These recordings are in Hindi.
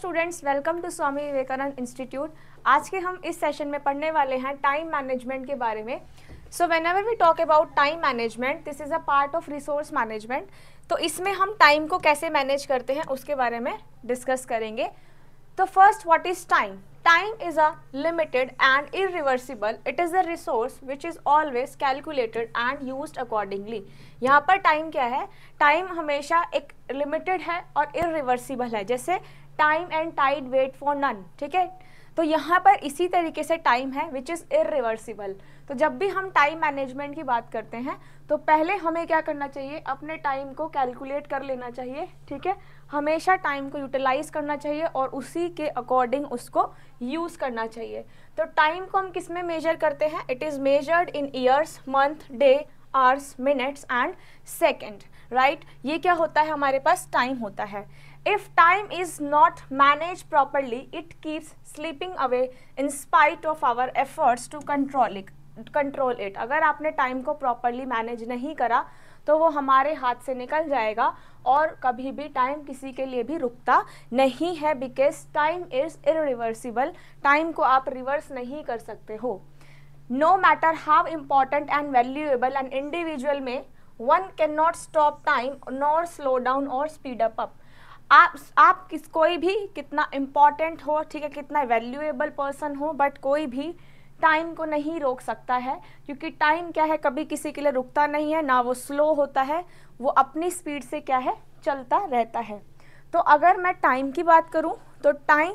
Students welcome to Swami Vivekananda institute आज के हम इस सेशन में पढ़ने वाले हैं टाइम मैनेजमेंट के बारे में so whenever we talk about time management this is a part of resource management तो इसमें हम टाइम को कैसे मैनेज करते हैं उसके बारे में डिस्कस करेंगे तो first what is time time is a limited and irreversible it is a resource which is always calculated and use accordingly यहाँ पर टाइम क्या है टाइम हमेशा एक लिमिटेड है और इरिवर्सिबल है जैसे time and tide wait for none ठीक है तो यहाँ पर इसी तरीके से टाइम है विच इज़ इरिवर्सिबल तो जब भी हम टाइम मैनेजमेंट की बात करते हैं तो पहले हमें क्या करना चाहिए अपने टाइम को कैलकुलेट कर लेना चाहिए ठीक है हमेशा टाइम को यूटिलाइज करना चाहिए और उसी के अकॉर्डिंग उसको यूज़ करना चाहिए तो टाइम को हम किस में मेजर करते हैं it is measured in years month day hours minutes and second right ये क्या होता है हमारे पास टाइम होता है If time is not managed properly, it keeps slipping away in spite of our efforts to control it. Control it अगर आपने टाइम को प्रॉपरली मैनेज नहीं करा तो वो हमारे हाथ से निकल जाएगा और कभी भी टाइम किसी के लिए भी रुकता नहीं है because time is irreversible time को आप रिवर्स नहीं कर सकते हो no matter how important and valuable and individual may one can not stop time nor slow down or speed up up आप आप किस कोई भी कितना इम्पॉर्टेंट हो ठीक है कितना वैल्यूएबल पर्सन हो बट कोई भी टाइम को नहीं रोक सकता है क्योंकि टाइम क्या है कभी किसी के लिए रुकता नहीं है ना वो स्लो होता है वो अपनी स्पीड से क्या है चलता रहता है तो अगर मैं टाइम की बात करूँ तो टाइम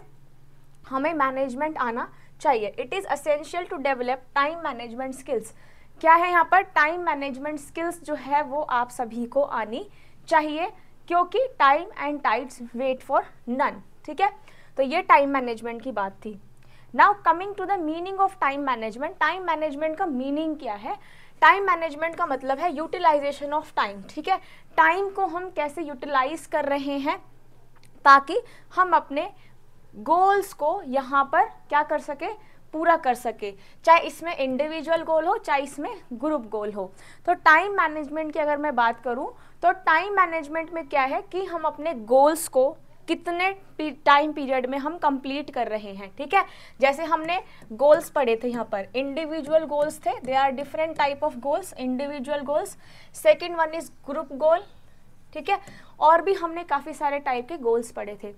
हमें मैनेजमेंट आना चाहिए it is essential to develop time management skills क्या है यहाँ पर टाइम मैनेजमेंट स्किल्स जो है वो आप सभी को आनी चाहिए क्योंकि time and tides wait for none ठीक है तो ये टाइम मैनेजमेंट की बात थी now coming to the meaning of time management time management का मीनिंग क्या है टाइम मैनेजमेंट का मतलब है यूटिलाइजेशन ऑफ टाइम ठीक है टाइम को हम कैसे यूटिलाइज कर रहे हैं ताकि हम अपने गोल्स को यहाँ पर क्या कर सके पूरा कर सके चाहे इसमें इंडिविजुअल गोल हो चाहे इसमें ग्रुप गोल हो तो टाइम मैनेजमेंट की अगर मैं बात करूँ तो टाइम मैनेजमेंट में क्या है कि हम अपने गोल्स को कितने टाइम पीरियड में हम कंप्लीट कर रहे हैं ठीक है जैसे हमने गोल्स पढ़े थे यहाँ पर इंडिविजुअल गोल्स थे they are different type of goals individual goals second one is group goal ठीक है और भी हमने काफ़ी सारे टाइप के गोल्स पढ़े थे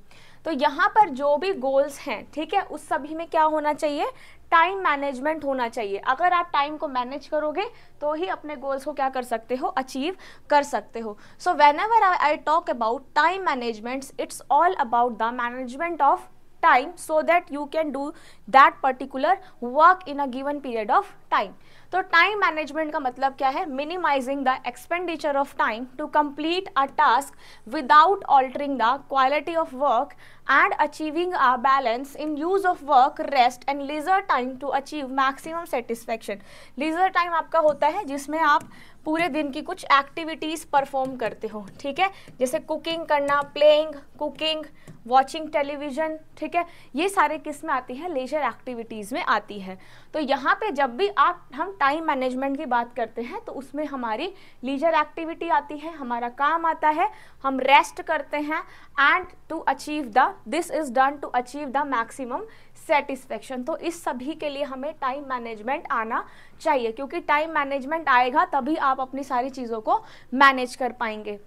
तो यहाँ पर जो भी गोल्स हैं ठीक है उस सभी में क्या होना चाहिए टाइम मैनेजमेंट होना चाहिए अगर आप टाइम को मैनेज करोगे तो ही अपने गोल्स को क्या कर सकते हो अचीव कर सकते हो so whenever I talk about time managements it's all about the management of time so that you can do that particular work in a given period of time तो टाइम मैनेजमेंट का मतलब क्या है minimizing the expenditure of time to complete a task without altering the quality of work and achieving a balance in use of work rest and leisure time to achieve maximum satisfaction leisure time आपका होता है जिसमें आप पूरे दिन की कुछ एक्टिविटीज़ परफॉर्म करते हो ठीक है जैसे कुकिंग करना प्लेइंग कुकिंग वॉचिंग टेलीविज़न ठीक है ये सारे किस में आती है लेजर एक्टिविटीज़ में आती है तो यहाँ पे जब भी आप हम टाइम मैनेजमेंट की बात करते हैं तो उसमें हमारी लीजर एक्टिविटी आती है हमारा काम आता है हम रेस्ट करते हैं and to achieve the this is done to achieve the maximum satisfaction तो इस सभी के लिए हमें टाइम मैनेजमेंट आना चाहिए क्योंकि टाइम मैनेजमेंट आएगा तभी आप अपनी सारी चीज़ों को मैनेज कर पाएंगे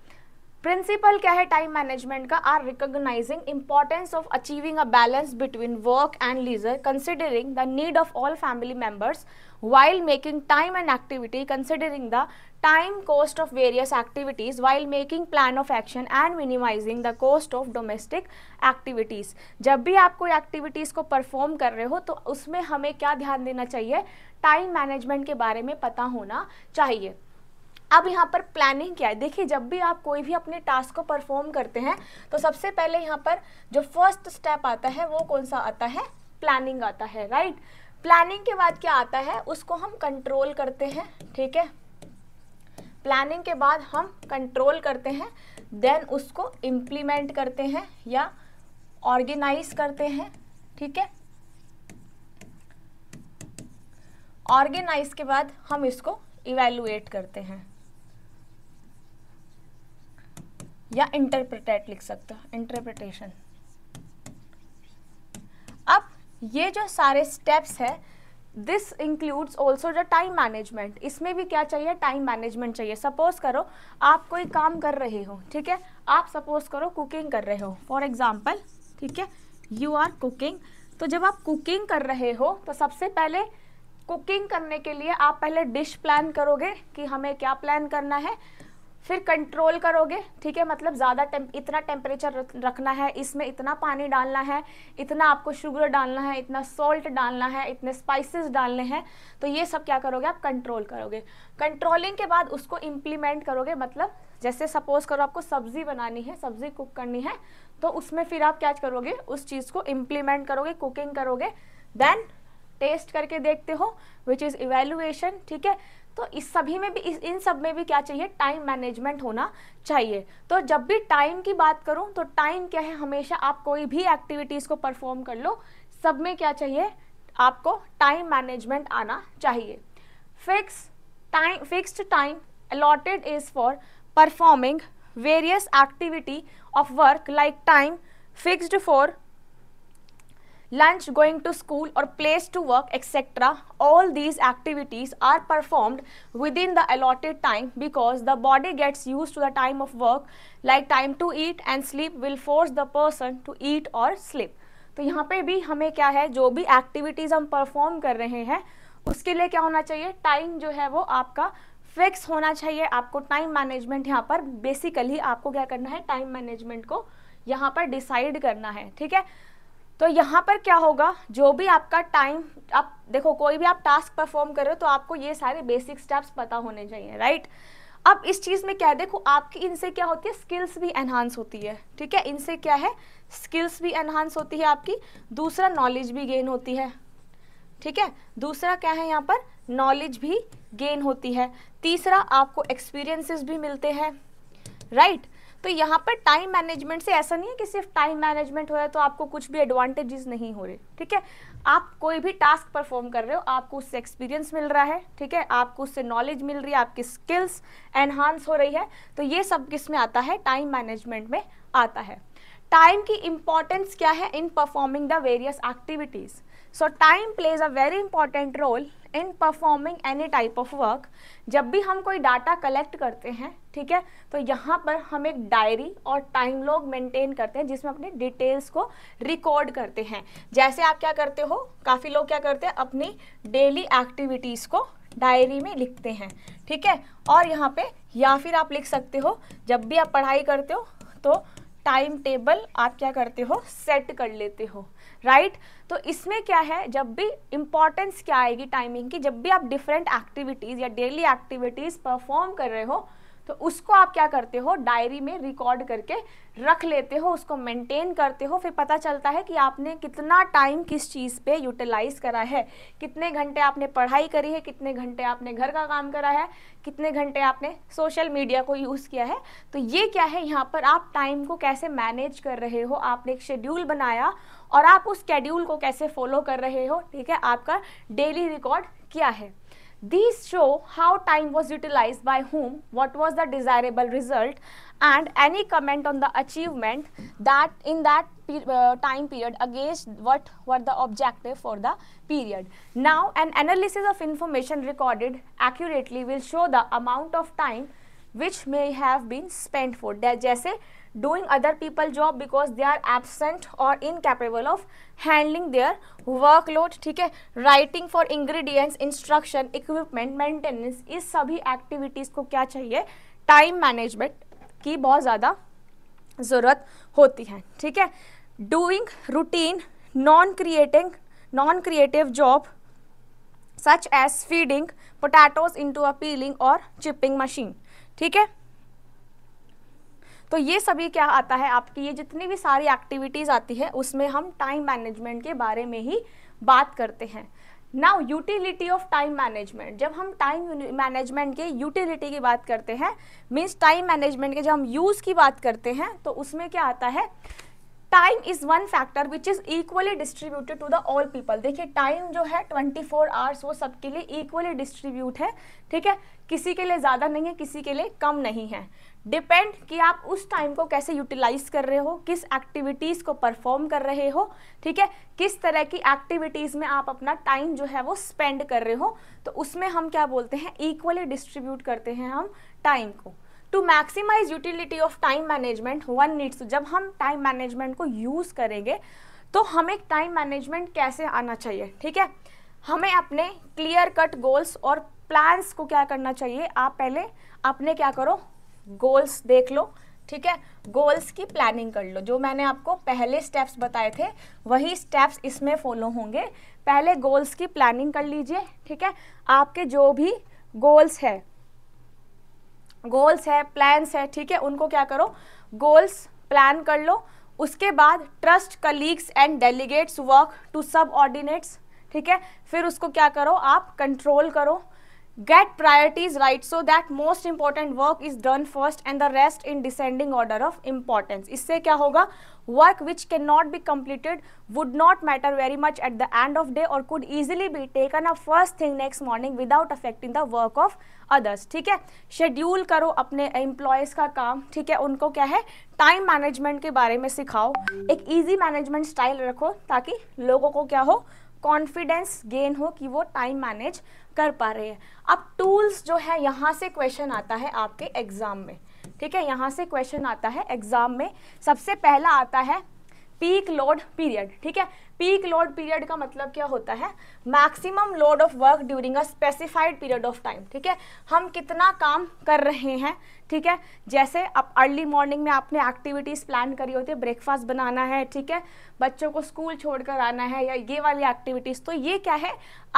प्रिंसिपल क्या है टाइम मैनेजमेंट का are recognizing importance of achieving a balance between work and leisure considering the need of all family members while making time and activity considering the time cost of various activities while making plan of action and minimizing the cost of domestic activities जब भी आप कोई एक्टिविटीज को परफॉर्म कर रहे हो तो उसमें हमें क्या ध्यान देना चाहिए टाइम मैनेजमेंट के बारे में पता होना चाहिए अब यहाँ पर प्लानिंग क्या है देखिए जब भी आप कोई भी अपने टास्क को परफॉर्म करते हैं तो सबसे पहले यहाँ पर जो फर्स्ट स्टेप आता है वो कौन सा आता है प्लानिंग आता है राइट प्लानिंग के बाद क्या आता है उसको हम कंट्रोल करते हैं ठीक है प्लानिंग के बाद हम कंट्रोल करते हैं देन उसको इम्प्लीमेंट करते हैं या ऑर्गेनाइज करते हैं ठीक है ऑर्गेनाइज के बाद हम इसको इवेलुएट करते हैं या इंटरप्रिटेट लिख सकते हो इंटरप्रिटेशन अब ये जो सारे स्टेप्स है this includes also the time management इसमें भी क्या चाहिए टाइम मैनेजमेंट चाहिए सपोज करो आप कोई काम कर रहे हो ठीक है आप सपोज करो कुकिंग कर रहे हो फॉर एग्जाम्पल ठीक है यू आर कुकिंग तो जब आप कुकिंग कर रहे हो तो सबसे पहले कुकिंग करने के लिए आप पहले डिश प्लान करोगे कि हमें क्या प्लान करना है फिर कंट्रोल करोगे ठीक है मतलब ज़्यादा टेम, इतना टेम्परेचर रखना है इसमें इतना पानी डालना है इतना आपको शुगर डालना है इतना सॉल्ट डालना है इतने स्पाइसेस डालने हैं तो ये सब क्या करोगे आप कंट्रोल करोगे कंट्रोलिंग के बाद उसको इम्प्लीमेंट करोगे मतलब जैसे सपोज करो आपको सब्ज़ी बनानी है सब्ज़ी कुक करनी है तो उसमें फिर आप क्या करोगे उस चीज़ को इम्प्लीमेंट करोगे कुकिंग करोगे देन टेस्ट करके देखते हो विच इज़ इवेलुएशन ठीक है तो इस सभी में भी इस इन सब में भी क्या चाहिए टाइम मैनेजमेंट होना चाहिए तो जब भी टाइम की बात करूं तो टाइम क्या है हमेशा आप कोई भी एक्टिविटीज़ को परफॉर्म कर लो सब में क्या चाहिए आपको टाइम मैनेजमेंट आना चाहिए fix time fixed time allotted is for performing various activity of work like time fixed for lunch, going to school or place to work, etc. All these activities are performed within the allotted time because the body gets used to the time of work like time to eat and sleep will force the person to eat or sleep. तो यहाँ पे भी हमें क्या है जो भी एक्टिविटीज़ हम परफॉर्म कर रहे हैं उसके लिए क्या होना चाहिए टाइम जो है वो आपका फिक्स होना चाहिए आपको टाइम मैनेजमेंट यहाँ पर बेसिकली आपको क्या करना है टाइम मैनेजमेंट को यहाँ पर डिसाइड करना है ठीक है तो यहाँ पर क्या होगा जो भी आपका टाइम आप देखो कोई भी आप टास्क परफॉर्म कर रहे हो तो आपको ये सारे बेसिक स्टेप्स पता होने चाहिए राइट अब इस चीज़ में क्या है देखो आपकी इनसे क्या होती है स्किल्स भी एनहांस होती है ठीक है इनसे क्या है स्किल्स भी एनहांस होती है आपकी दूसरा नॉलेज भी गेन होती है ठीक है दूसरा क्या है यहाँ पर नॉलेज भी गेन होती है तीसरा आपको एक्सपीरियंसेस भी मिलते हैं राइट right? तो यहाँ पर टाइम मैनेजमेंट से ऐसा नहीं है कि सिर्फ टाइम मैनेजमेंट हो रहा है तो आपको कुछ भी एडवांटेजेस नहीं हो रहे ठीक है आप कोई भी टास्क परफॉर्म कर रहे हो आपको उससे एक्सपीरियंस मिल रहा है ठीक है आपको उससे नॉलेज मिल रही है आपकी स्किल्स एनहांस हो रही है तो ये सब किस में आता है टाइम मैनेजमेंट में आता है टाइम की इम्पॉर्टेंस क्या है in performing the various activities so time plays a very important role in performing any type of work जब भी हम कोई डाटा कलेक्ट करते हैं ठीक है तो यहाँ पर हम एक डायरी और टाइम लॉग मेंटेन करते हैं जिसमें अपने डिटेल्स को रिकॉर्ड करते हैं जैसे आप क्या करते हो काफ़ी लोग क्या करते हैं अपनी डेली एक्टिविटीज़ को डायरी में लिखते हैं ठीक है और यहाँ पे या फिर आप लिख सकते हो जब भी आप पढ़ाई करते हो तो टाइम टेबल आप क्या करते हो सेट कर लेते हो राइट right? तो इसमें क्या है जब भी इम्पॉर्टेंस क्या आएगी टाइमिंग की जब भी आप डिफरेंट एक्टिविटीज़ या डेली एक्टिविटीज़ परफॉर्म कर रहे हो तो उसको आप क्या करते हो डायरी में रिकॉर्ड करके रख लेते हो उसको मेंटेन करते हो फिर पता चलता है कि आपने कितना टाइम किस चीज़ पे यूटिलाइज करा है कितने घंटे आपने पढ़ाई करी है कितने घंटे आपने घर का काम करा है कितने घंटे आपने सोशल मीडिया को यूज़ किया है तो ये क्या है यहाँ पर आप टाइम को कैसे मैनेज कर रहे हो आपने एक शेड्यूल बनाया और आप उस शेड्यूल को कैसे फॉलो कर रहे हो ठीक है आपका डेली रिकॉर्ड क्या है These show how time was utilized by whom, what was the desirable result and any comment on the achievement that in that uh, time period against what were the objective for the period. Now an analysis of information recorded accurately will show the amount of time which may have been spent for. Jaise doing other people job because they are absent or incapable of handling their workload theek hai writing for ingredients instruction equipment maintenance is sabhi activities ko kya chahiye time management ki bahut zyada zarurat hoti hai theek hai doing routine non creating non creative job such as feeding potatoes into a peeling or chipping machine theek hai तो ये सभी क्या आता है आपकी ये जितनी भी सारी एक्टिविटीज़ आती है उसमें हम टाइम मैनेजमेंट के बारे में ही बात करते हैं now utility of time management जब हम टाइम मैनेजमेंट के यूटिलिटी की बात करते हैं मीन्स टाइम मैनेजमेंट के जब हम यूज़ की बात करते हैं तो उसमें क्या आता है time is one factor which is equally distributed to the all people देखिए टाइम जो है 24 फोर आवर्स वो सबके लिए इक्वली डिस्ट्रीब्यूट है ठीक है किसी के लिए ज़्यादा नहीं है किसी के लिए कम नहीं है डिपेंड कि आप उस टाइम को कैसे यूटिलाइज कर रहे हो किस एक्टिविटीज़ को परफॉर्म कर रहे हो ठीक है किस तरह की एक्टिविटीज़ में आप अपना टाइम जो है वो स्पेंड कर रहे हो तो उसमें हम क्या बोलते हैं इक्वली डिस्ट्रीब्यूट करते हैं हम टाइम को to maximize utility of time management one needs जब हम टाइम मैनेजमेंट को यूज़ करेंगे तो हमें टाइम मैनेजमेंट कैसे आना चाहिए ठीक है हमें अपने क्लियर कट गोल्स और प्लान्स को क्या करना चाहिए आप पहले अपने क्या करो गोल्स देख लो ठीक है गोल्स की प्लानिंग कर लो जो मैंने आपको पहले स्टेप्स बताए थे वही स्टेप्स इसमें फॉलो होंगे पहले गोल्स की प्लानिंग कर लीजिए ठीक है आपके जो भी गोल्स है गोल्स है प्लान्स है ठीक है उनको क्या करो गोल्स प्लान कर लो उसके बाद trust colleagues and delegates work to subordinates ठीक है फिर उसको क्या करो आप कंट्रोल करो get priorities right so that most important work is done first and the rest in descending order of importance इससे क्या होगा work which cannot be completed would not matter very much at the end of day or could easily be taken up first thing next morning without affecting the work of others ठीक है schedule करो अपने employees का काम ठीक है उनको क्या है time management के बारे में सिखाओ एक easy management style रखो ताकि लोगों को क्या हो कॉन्फिडेंस गेन हो कि वो टाइम मैनेज कर पा रहे हैं अब टूल्स जो है यहाँ से क्वेश्चन आता है आपके एग्ज़ाम में ठीक है यहाँ से क्वेश्चन आता है एग्ज़ाम में सबसे पहला आता है पीक लोड पीरियड ठीक है पीक लोड पीरियड का मतलब क्या होता है maximum load of work during a specified period of time ठीक है हम कितना काम कर रहे हैं ठीक है जैसे आप अर्ली मॉर्निंग में आपने एक्टिविटीज़ प्लान करी होती है ब्रेकफास्ट बनाना है ठीक है बच्चों को स्कूल छोड़कर आना है या ये वाली एक्टिविटीज़ तो ये क्या है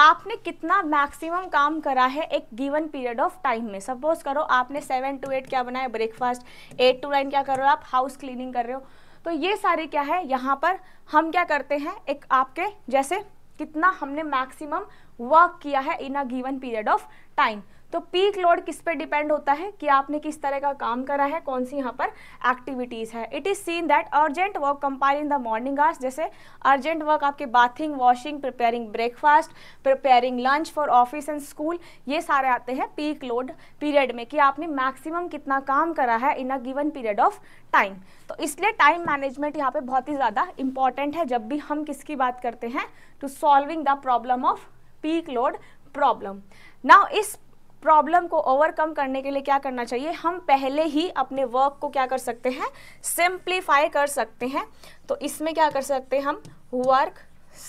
आपने कितना मैक्सिमम काम करा है एक गिवन पीरियड ऑफ टाइम में सपोज करो आपने सेवन टू एट क्या बनाया ब्रेकफास्ट एट टू नाइन क्या कर रहे हो आप हाउस क्लीनिंग कर रहे हो तो ये सारे क्या है यहाँ पर हम क्या करते हैं एक आपके जैसे कितना हमने मैक्सिमम वर्क किया है in a given period of time तो पीक लोड किस पे डिपेंड होता है कि आपने किस तरह का काम करा है कौन सी यहाँ पर एक्टिविटीज़ है it is seen that urgent work compile in the morning hours जैसे अर्जेंट वर्क आपके bathing washing preparing breakfast preparing lunch for office and school ये सारे आते हैं पीक लोड पीरियड में कि आपने मैक्सिमम कितना काम करा है in a given period of time तो इसलिए टाइम मैनेजमेंट यहाँ पे बहुत ही ज़्यादा इंपॉर्टेंट है जब भी हम किसकी बात करते हैं to solving the problem of peak load problem now इस प्रॉब्लम को ओवरकम करने के लिए क्या करना चाहिए हम पहले ही अपने वर्क को क्या कर सकते हैं सिंप्लीफाई कर सकते हैं तो इसमें क्या कर सकते हैं हम वर्क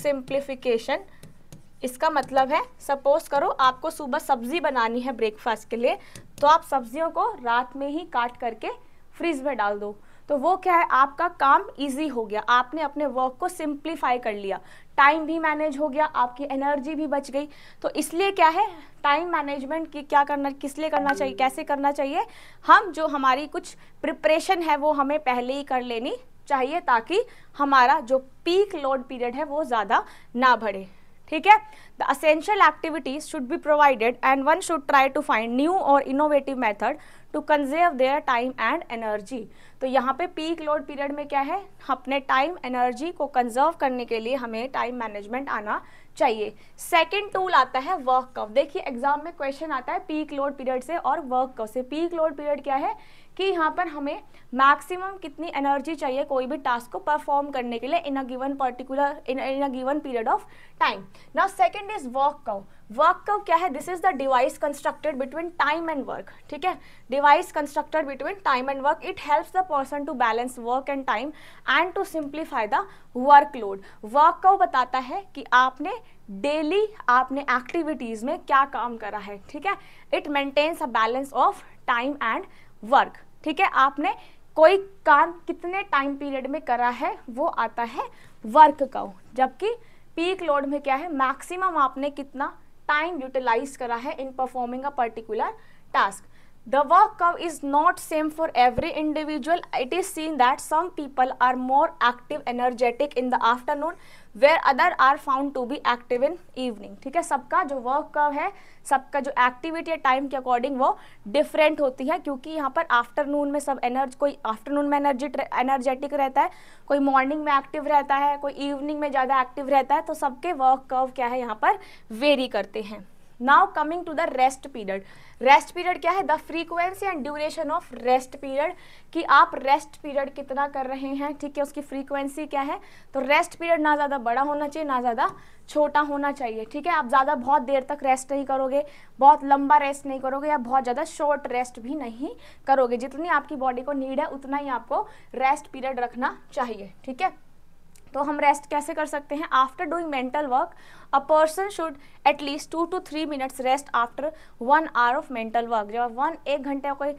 सिंप्लीफिकेशन इसका मतलब है सपोज करो आपको सुबह सब्जी बनानी है ब्रेकफास्ट के लिए तो आप सब्जियों को रात में ही काट करके फ्रिज में डाल दो तो वो क्या है आपका काम इजी हो गया आपने अपने वर्क को सिंप्लीफाई कर लिया टाइम भी मैनेज हो गया आपकी एनर्जी भी बच गई तो इसलिए क्या है टाइम मैनेजमेंट की क्या करना किस लिए करना चाहिए कैसे करना चाहिए हम जो हमारी कुछ प्रिपरेशन है वो हमें पहले ही कर लेनी चाहिए ताकि हमारा जो पीक लोड पीरियड है वो ज़्यादा ना बढ़े ठीक है the essential activities should be provided and one should try to find new और innovative method to conserve their time and energy तो यहाँ पे पीक लोड पीरियड में क्या है अपने टाइम एनर्जी को कंजर्व करने के लिए हमें टाइम मैनेजमेंट आना चाहिए सेकेंड टूल आता है वर्क कव देखिए एग्जाम में क्वेश्चन आता है पीक लोड पीरियड से और वर्क कव से पीक लोड पीरियड क्या है कि यहाँ पर हमें मैक्सिमम कितनी एनर्जी चाहिए कोई भी टास्क को परफॉर्म करने के लिए in a given particular in in a given period of time now second is work curve work curve क्या है this is the device constructed between time and work ठीक है device constructed between time and work it helps the person to balance work and time and to simplify the workload work curve बताता है कि आपने डेली आपने एक्टिविटीज़ में क्या काम करा है ठीक है it maintains a balance of time and work ठीक है आपने कोई काम कितने टाइम पीरियड में करा है वो आता है वर्क का जबकि पीक लोड में क्या है मैक्सिमम आपने कितना टाइम यूटिलाइज करा है in performing a particular task The work curve is not same for every individual. It is seen that some people are more active, energetic in the afternoon, where other are found to be active in evening. ठीक है सबका जो वर्क कर्व है सबका जो एक्टिविटी है टाइम के अकॉर्डिंग वो डिफरेंट होती है क्योंकि यहाँ पर आफ्टरनून में सब एनर्ज कोई आफ्टरनून में एनर्जी एनर्जेटिक रहता है कोई मॉर्निंग में एक्टिव रहता है कोई इवनिंग में ज़्यादा एक्टिव रहता है तो सबके वर्क कर्व क्या है यहाँ पर वेरी करते हैं now coming to the rest period rest period क्या है the frequency and duration of rest period कि आप रेस्ट पीरियड कितना कर रहे हैं ठीक है उसकी फ्रीक्वेंसी क्या है तो रेस्ट पीरियड ना ज़्यादा बड़ा होना चाहिए ना ज़्यादा छोटा होना चाहिए ठीक है आप ज़्यादा बहुत देर तक रेस्ट नहीं करोगे बहुत लंबा रेस्ट नहीं करोगे या बहुत ज़्यादा शॉर्ट रेस्ट भी नहीं करोगे जितनी आपकी बॉडी को नीड है उतना ही आपको रेस्ट पीरियड रखना चाहिए ठीक है तो हम रेस्ट कैसे कर सकते हैं after doing mental work a person should at least two two three minutes rest after one hour of mental work जब आप वन एक घंटे कोई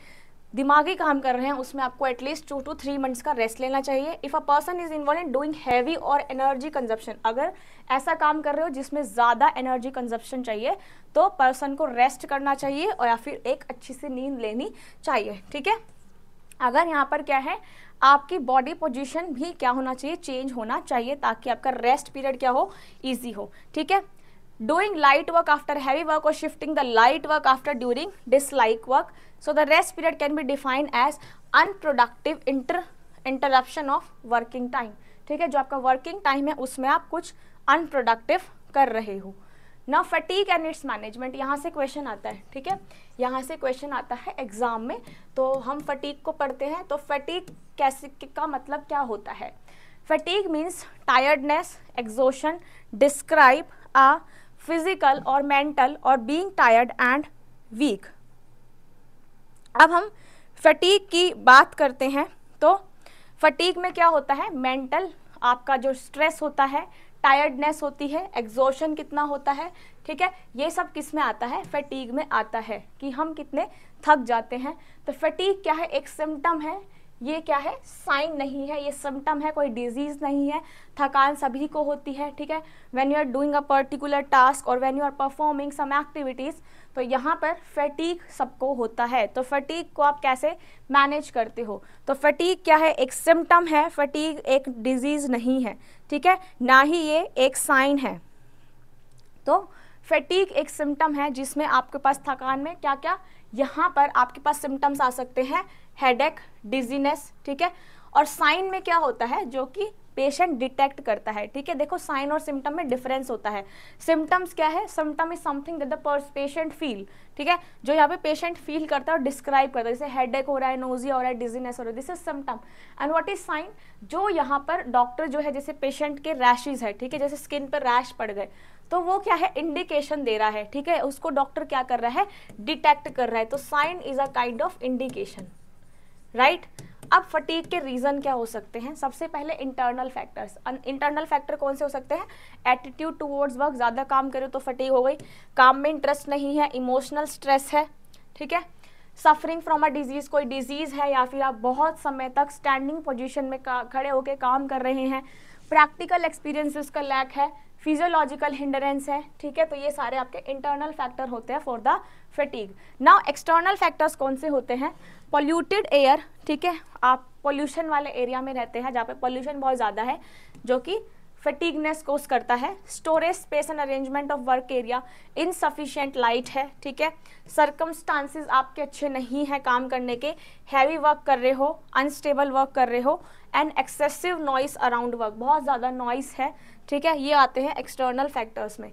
दिमागी काम कर रहे हैं उसमें आपको at least two two three months का रेस्ट लेना चाहिए if a person is involve in doing heavy और एनर्जी कंजप्शन अगर ऐसा काम कर रहे हो जिसमें ज़्यादा एनर्जी कंजप्शन चाहिए तो पर्सन को रेस्ट करना चाहिए और या फिर एक अच्छी सी नींद लेनी चाहिए ठीक है अगर यहाँ पर क्या है आपकी बॉडी पोजिशन भी क्या होना चाहिए चेंज होना चाहिए ताकि आपका रेस्ट पीरियड क्या हो ईजी हो ठीक है doing light work after heavy work और shifting the light work after during dislike work so the rest period can be defined as unproductive inter interruption of working time ठीक है जो आपका वर्किंग टाइम है उसमें आप कुछ अनप्रोडक्टिव कर रहे हो ना फटीक एंड इट्स मैनेजमेंट यहाँ से क्वेश्चन आता है ठीक है यहाँ से क्वेश्चन आता है एग्जाम में तो हम फटीक को पढ़ते हैं तो फटीक कैसे का मतलब क्या होता है fatigue means tiredness exhaustion describe a physical or mental और बीइंग टायर्ड एंड वीक अब हम फटीक की बात करते हैं तो फटीक में क्या होता है मेंटल आपका जो स्ट्रेस होता है टायर्डनेस होती है एग्जोशन कितना होता है ठीक है ये सब किस में आता है फटीक में आता है कि हम कितने थक जाते हैं तो फटीक क्या है एक सिम्टम है ये क्या है साइन नहीं है ये सिम्टम है कोई डिजीज नहीं है थकान सभी को होती है ठीक है when you are doing a particular task और when you are performing some activities तो यहाँ पर फटीक सबको होता है तो फटीक को आप कैसे मैनेज करते हो तो फटीक क्या है एक सिम्टम है फटीक एक डिजीज नहीं है ठीक है ना ही ये एक साइन है तो फटीक एक सिम्टम है जिसमें आपके पास थकान में क्या क्या यहाँ पर आपके पास सिम्टम्स आ सकते हैं हेडेक डिजीनेस ठीक है और साइन में क्या होता है जो कि पेशेंट डिटेक्ट करता है ठीक है देखो साइन और सिम्टम में डिफरेंस होता है सिम्टम्स क्या है symptom is something that the patient feel ठीक है जो यहाँ पे पेशेंट फील करता है और डिस्क्राइब करता है जैसे हेड हो रहा है नोजिया हो रहा है डिजीनेस हो रहा है this is symptom and what is sign जो यहाँ पर डॉक्टर जो है जैसे पेशेंट के रैशेज है ठीक है जैसे स्किन पर रैश पड़ गए तो वो क्या है इंडिकेशन दे रहा है ठीक है उसको डॉक्टर क्या कर रहा है डिटेक्ट कर रहा है तो sign is a kind of indication right अब फटीक के रीज़न क्या हो सकते हैं सबसे पहले इंटरनल फैक्टर्स इंटरनल फैक्टर कौन से हो सकते हैं एटीट्यूड टूवर्ड्स वर्क ज़्यादा काम करें तो फटीक हो गई काम में इंटरेस्ट नहीं है इमोशनल स्ट्रेस है ठीक है सफरिंग फ्रॉम अ डिजीज़ कोई डिजीज़ है या फिर आप बहुत समय तक स्टैंडिंग पोजिशन में खड़े होकर काम कर रहे हैं प्रैक्टिकल एक्सपीरियंस का लैक है फिजियोलॉजिकल हिंडरेंस है ठीक है तो ये सारे आपके इंटरनल फैक्टर होते हैं for the fatigue now external factors कौन से होते हैं पॉल्यूटेड एयर ठीक है आप पॉल्यूशन वाले एरिया में रहते हैं जहाँ पे पॉल्यूशन बहुत ज़्यादा है जो कि फटीगनेस कोस करता है storage space and arrangement of work area insufficient light है ठीक है सर्कमस्टांसिस आपके अच्छे नहीं हैं काम करने के हैवी वर्क कर रहे हो अनस्टेबल वर्क कर रहे हो and excessive noise around work बहुत ज़्यादा नॉइस है ठीक है ये आते हैं एक्सटर्नल फैक्टर्स में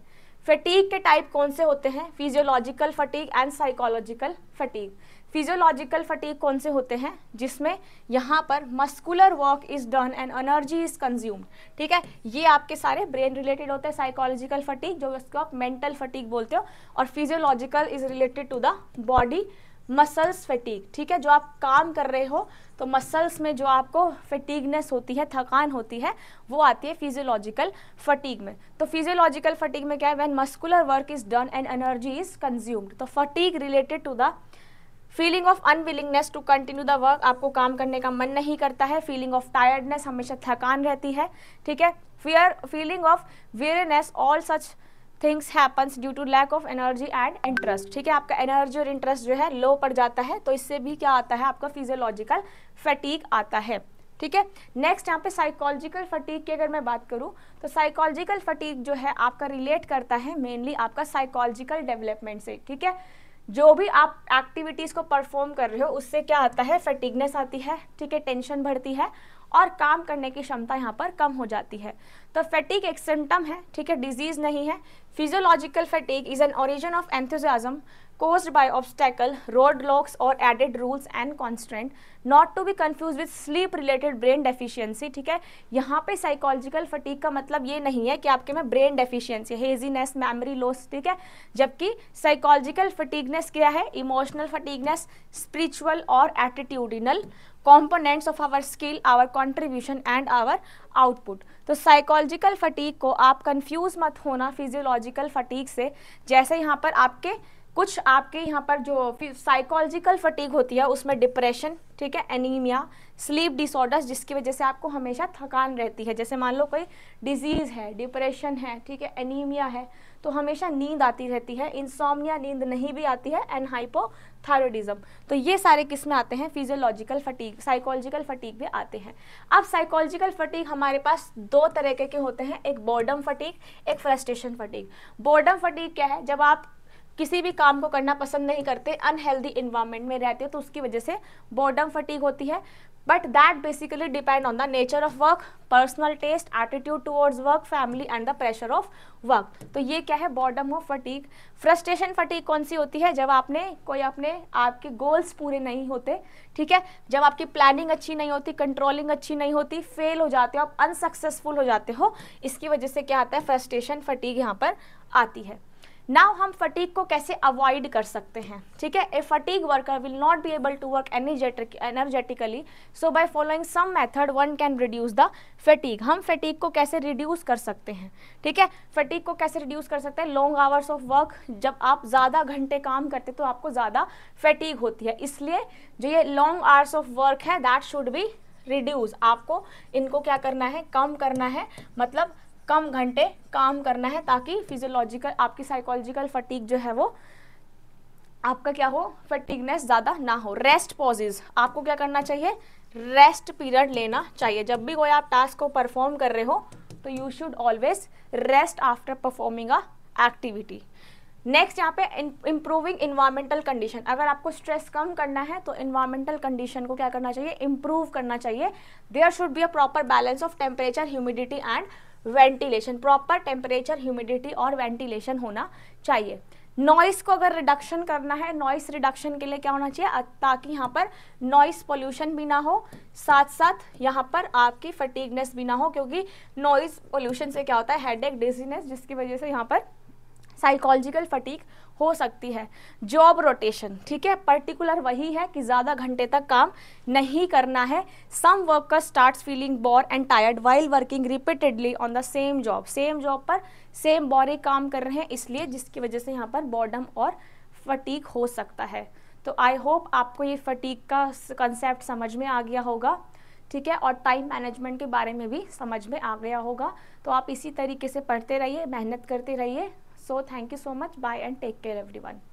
फटीक के टाइप कौन से होते हैं physiological fatigue and psychological fatigue physiological fatigue कौन से होते हैं जिसमें यहाँ पर muscular work is done and energy is consumed ठीक है ये आपके सारे ब्रेन रिलेटेड होते हैं साइकोलॉजिकल फटीक जो इसको आप मेंटल फटीक बोलते हो और physiological is related to the body muscles fatigue ठीक है जो आप काम कर रहे हो तो मसल्स में जो आपको फटीगनेस होती है थकान होती है वो आती है फिजियोलॉजिकल फटीक में तो फिजियोलॉजिकल फटीक में क्या है when muscular work is done and energy is consumed तो fatigue related to the feeling of unwillingness to continue the work आपको काम करने का मन नहीं करता है फीलिंग ऑफ टायर्डनेस हमेशा थकान रहती है ठीक है fear feeling of weariness all such things happens due to lack of energy and interest ठीक है आपका एनर्जी और इंटरेस्ट जो है लो पड़ जाता है तो इससे भी क्या आता है आपका फिजियोलॉजिकल फटीक आता है ठीक है नेक्स्ट यहाँ पे साइकोलॉजिकल फटीक की अगर मैं बात करूँ तो साइकोलॉजिकल फटीक जो है आपका रिलेट करता है मेनली आपका साइकोलॉजिकल डेवलपमेंट से ठीक है जो भी आप एक्टिविटीज़ को परफॉर्म कर रहे हो उससे क्या आता है फटीगनेस आती है ठीक है टेंशन बढ़ती है और काम करने की क्षमता यहाँ पर कम हो जाती है तो फैटिक एक सिम्टम है ठीक है डिजीज़ नहीं है Physiological fatigue is an origin of enthusiasm caused by obstacle, roadblocks or added rules and constraint. Not to be confused with sleep related brain deficiency. ठीक है यहाँ पे psychological fatigue का मतलब ये नहीं है कि आपके में brain deficiency haziness, memory loss ठीक है जबकि psychological fatigueness क्या है emotional fatigueness, spiritual और attitudinal components of our skill, our contribution and our output. तो साइकोलॉजिकल फटीक को आप कंफ्यूज मत होना फिजियोलॉजिकल फटीक से जैसे यहाँ पर आपके कुछ आपके यहाँ पर जो साइकोलॉजिकल फटीक होती है उसमें डिप्रेशन ठीक है एनीमिया स्लीप डिसऑर्डर्स जिसकी वजह से आपको हमेशा थकान रहती है जैसे मान लो कोई डिजीज़ है डिप्रेशन है ठीक है एनीमिया है तो हमेशा नींद आती रहती है इंसोमिया नींद नहीं भी आती है एंड हाइपोथायरॉयडिज्म तो ये सारे किस में आते हैं फिजियोलॉजिकल फटीक साइकोलॉजिकल फटीक भी आते हैं अब साइकोलॉजिकल फटीक हमारे पास दो तरह के होते हैं एक बोर्डम फटीक एक फ्रस्ट्रेशन फटीक बोर्डम फटीक क्या है जब आप किसी भी काम को करना पसंद नहीं करते अनहेल्दी इन्वायरमेंट में रहते हैं तो उसकी वजह से बॉडम फटीक होती है but that basically depend on the nature of work personal taste attitude towards work family and the pressure of work तो ये क्या है boredom of fatigue frustration fatigue कौन सी होती है जब आपने कोई अपने आपके गोल्स पूरे नहीं होते ठीक है जब आपकी प्लानिंग अच्छी नहीं होती कंट्रोलिंग अच्छी नहीं होती फेल हो जाते हो आप अनसक्सेसफुल हो जाते हो इसकी वजह से क्या आता है फ्रस्ट्रेशन फटीक यहाँ पर आती है नाउ हम फटीक को कैसे अवॉइड कर सकते हैं ठीक है a fatigue worker will not be able to work energetic energetically so by following some method one can reduce the fatigue हम फटीक को कैसे रिड्यूस कर सकते हैं ठीक है फटीक को कैसे रिड्यूस कर सकते हैं लॉन्ग आवर्स ऑफ वर्क जब आप ज़्यादा घंटे काम करते तो आपको ज़्यादा फटीक होती है इसलिए जो ये लॉन्ग आवर्स ऑफ वर्क है दैट शुड बी रिड्यूस आपको इनको क्या करना है कम करना है मतलब कम घंटे काम करना है ताकि फिजियोलॉजिकल आपकी साइकोलॉजिकल फटीक जो है वो आपका क्या हो फटीगनेस ज़्यादा ना हो रेस्ट पॉजेज आपको क्या करना चाहिए रेस्ट पीरियड लेना चाहिए जब भी कोई आप टास्क को परफॉर्म कर रहे हो तो you should always rest after performing a activity next यहाँ पे इम्प्रूविंग इन्वायरमेंटल कंडीशन अगर आपको स्ट्रेस कम करना है तो इन्वायरमेंटल कंडीशन को क्या करना चाहिए इम्प्रूव करना चाहिए there should be a proper balance of temperature humidity and ventilation proper temperature humidity और वेंटिलेशन होना चाहिए नॉइस को अगर रिडक्शन करना है नॉइस रिडक्शन के लिए क्या होना चाहिए ताकि यहाँ पर नॉइस पोल्यूशन भी ना हो साथ साथ यहाँ पर आपकी फटीगनेस भी ना हो क्योंकि नॉइस पोल्यूशन से क्या होता है हेडेक डिजीनेस जिसकी वजह से यहाँ पर साइकोलॉजिकल फटीक हो सकती है जॉब रोटेशन ठीक है पर्टिकुलर वही है कि ज़्यादा घंटे तक काम नहीं करना है some worker start feeling bore and tired while working repeatedly on the same job same job पर सेम बोरे काम कर रहे हैं इसलिए जिसकी वजह से यहाँ पर बॉडम और फटीक हो सकता है तो आई होप आपको ये फटीक का कंसेप्ट समझ में आ गया होगा ठीक है और टाइम मैनेजमेंट के बारे में भी समझ में आ गया होगा तो आप इसी तरीके से पढ़ते रहिए मेहनत करते रहिए So thank you so much. Bye and take care everyone.